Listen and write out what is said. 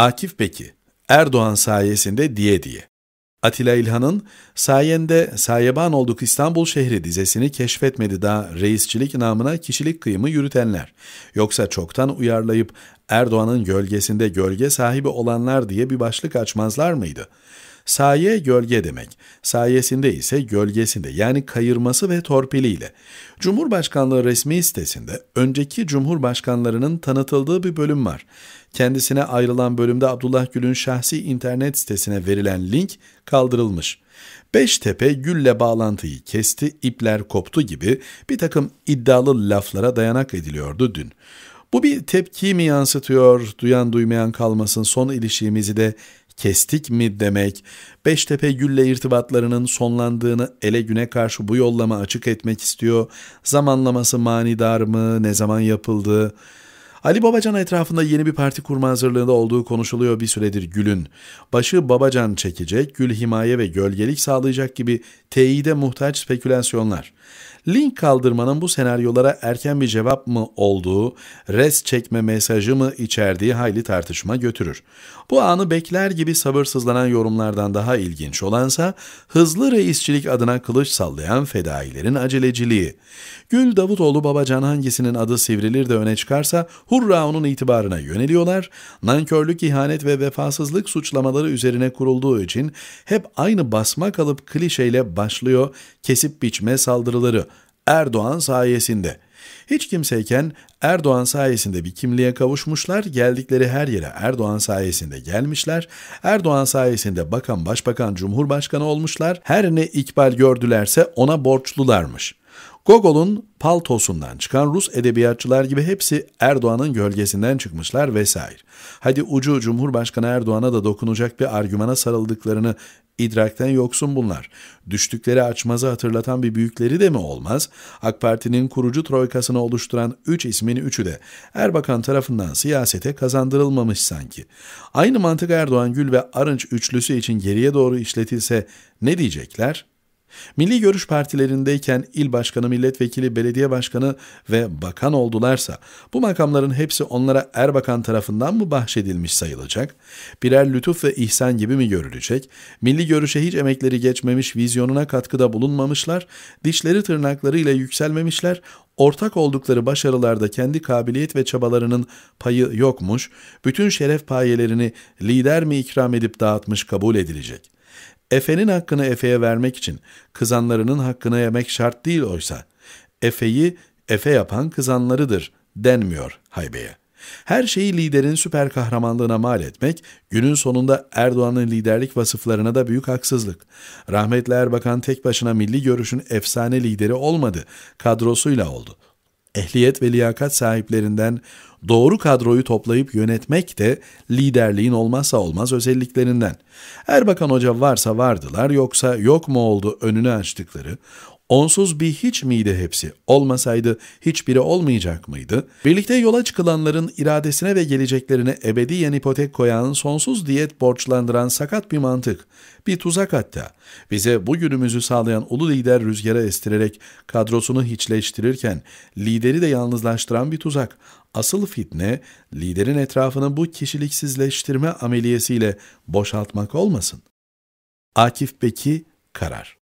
Akif Beki, Erdoğan sayesinde diye diye. Atilla İlhan'ın sayende sayeban olduk İstanbul şehri dizesini keşfetmedi daha reisçilik namına kişilik kıyımı yürütenler. Yoksa çoktan uyarlayıp Erdoğan'ın gölgesinde gölge sahibi olanlar diye bir başlık açmazlar mıydı?'' Saye gölge demek. Sayesinde ise gölgesinde yani kayırması ve torpiliyle. Cumhurbaşkanlığı resmi sitesinde önceki cumhurbaşkanlarının tanıtıldığı bir bölüm var. Kendisine ayrılan bölümde Abdullah Gül'ün şahsi internet sitesine verilen link kaldırılmış. Beştepe gülle bağlantıyı kesti, ipler koptu gibi bir takım iddialı laflara dayanak ediliyordu dün. Bu bir tepki mi yansıtıyor, duyan duymayan kalmasın son ilişkimizi de kestik mi demek, Beştepe Gül'le irtibatlarının sonlandığını ele güne karşı bu yollama açık etmek istiyor, zamanlaması manidar mı, ne zaman yapıldı, Ali Babacan etrafında yeni bir parti kurma hazırlığında olduğu konuşuluyor bir süredir Gül'ün. Başı Babacan çekecek, Gül himaye ve gölgelik sağlayacak gibi teyide muhtaç spekülasyonlar. Link kaldırmanın bu senaryolara erken bir cevap mı olduğu, res çekme mesajı mı içerdiği hayli tartışma götürür. Bu anı bekler gibi sabırsızlanan yorumlardan daha ilginç olansa hızlı reisçilik adına kılıç sallayan fedailerin aceleciliği. Gül Davutoğlu Babacan hangisinin adı sivrilir de öne çıkarsa hurra onun itibarına yöneliyorlar. Nankörlük, ihanet ve vefasızlık suçlamaları üzerine kurulduğu için hep aynı basma kalıp klişeyle başlıyor kesip biçme saldırıları Erdoğan sayesinde. Hiç kimseyken Erdoğan sayesinde bir kimliğe kavuşmuşlar, geldikleri her yere Erdoğan sayesinde gelmişler, Erdoğan sayesinde bakan, başbakan, cumhurbaşkanı olmuşlar, her ne ikbal gördülerse ona borçlularmış.'' Gogol'un paltosundan çıkan Rus edebiyatçılar gibi hepsi Erdoğan'ın gölgesinden çıkmışlar vesaire. Hadi ucu Cumhurbaşkanı Erdoğan'a da dokunacak bir argümana sarıldıklarını İdrakten yoksun bunlar. Düştükleri açmazı hatırlatan bir büyükleri de mi olmaz? AK Parti'nin kurucu troikasını oluşturan üç ismin üçü de Erbakan tarafından siyasete kazandırılmamış sanki. Aynı mantık Erdoğan Gül ve Arınç üçlüsü için geriye doğru işletilse ne diyecekler? Milli Görüş partilerindeyken il başkanı, milletvekili, belediye başkanı ve bakan oldularsa bu makamların hepsi onlara Erbakan tarafından mı bahşedilmiş sayılacak? Birer lütuf ve ihsan gibi mi görülecek? Milli Görüş'e hiç emekleri geçmemiş, vizyonuna katkıda bulunmamışlar, dişleri tırnaklarıyla yükselmemişler, ortak oldukları başarılarda kendi kabiliyet ve çabalarının payı yokmuş, bütün şeref payelerini lider mi ikram edip dağıtmış kabul edilecek.'' Efe'nin hakkını Efe'ye vermek için kızanlarının hakkını yemek şart değil oysa. Efe'yi Efe yapan kızanlarıdır denmiyor Haybe'ye. Her şeyi liderin süper kahramanlığına mal etmek, günün sonunda Erdoğan'ın liderlik vasıflarına da büyük haksızlık. Rahmetli Erbakan tek başına milli görüşün efsane lideri olmadı, kadrosuyla oldu ehliyet ve liyakat sahiplerinden doğru kadroyu toplayıp yönetmek de liderliğin olmazsa olmaz özelliklerinden. Erbakan Hoca varsa vardılar yoksa yok mu oldu önünü açtıkları, Onsuz bir hiç miydi hepsi? Olmasaydı hiçbiri olmayacak mıydı? Birlikte yola çıkılanların iradesine ve geleceklerine ebediyen ipotek koyan, sonsuz diyet borçlandıran sakat bir mantık, bir tuzak hatta. Bize bu günümüzü sağlayan ulu lider rüzgara estirerek kadrosunu hiçleştirirken lideri de yalnızlaştıran bir tuzak. Asıl fitne liderin etrafını bu kişiliksizleştirme ameliyesiyle boşaltmak olmasın. Akif Beki Karar